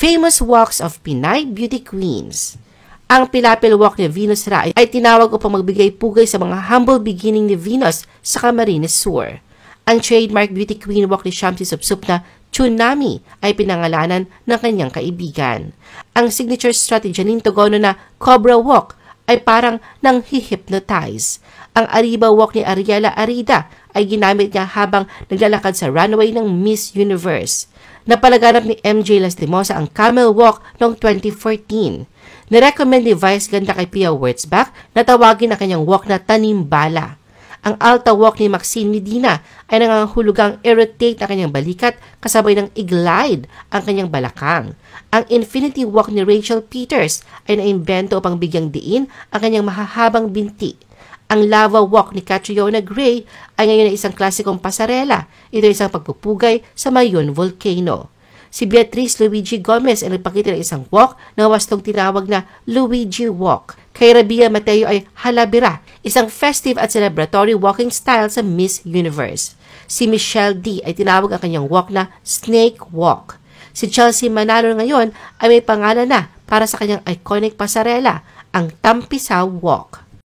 famous walks of Pinay beauty queens. Ang Pilapil Walk ni Venus Ra ay tinawag upang magbigay pugay sa mga humble beginning ni Venus sa Camarines Sur. Ang trademark beauty queen walk ni Shamsi of na Tsunami ay pinangalanan ng kanyang kaibigan. Ang signature strategy ni Togono na Cobra Walk ay parang nang hypnotize. Ang Ariba Walk ni Ariela Arida ay ginamit niya habang naglalakad sa runway ng Miss Universe na palaganap ni MJ Lastimosa ang Camel Walk noong 2014. Nirecommend ni Vice ganda kay Pia Wurzbach na tawagin ang kanyang walk na Tanimbala. Ang Alta Walk ni Maxine Medina ay nangangahulugang irritate ang kanyang balikat kasabay ng iglide ang kanyang balakang. Ang Infinity Walk ni Rachel Peters ay naimbento upang bigyang diin ang kanyang mahahabang binti ang lava walk ni Catriona Gray ay ngayon ay isang klasikong pasarela. Ito ay isang pagpupugay sa Mayon Volcano. Si Beatriz Luigi Gomez ay nagpakita ng isang walk na wastong tinawag na Luigi Walk. Kay Rabia Mateo ay Halabira, isang festive at celebratory walking style sa Miss Universe. Si Michelle D ay tinawag ang kanyang walk na Snake Walk. Si Chelsea Manalo ngayon ay may pangalan na para sa kanyang iconic pasarela, ang Tampisa Walk.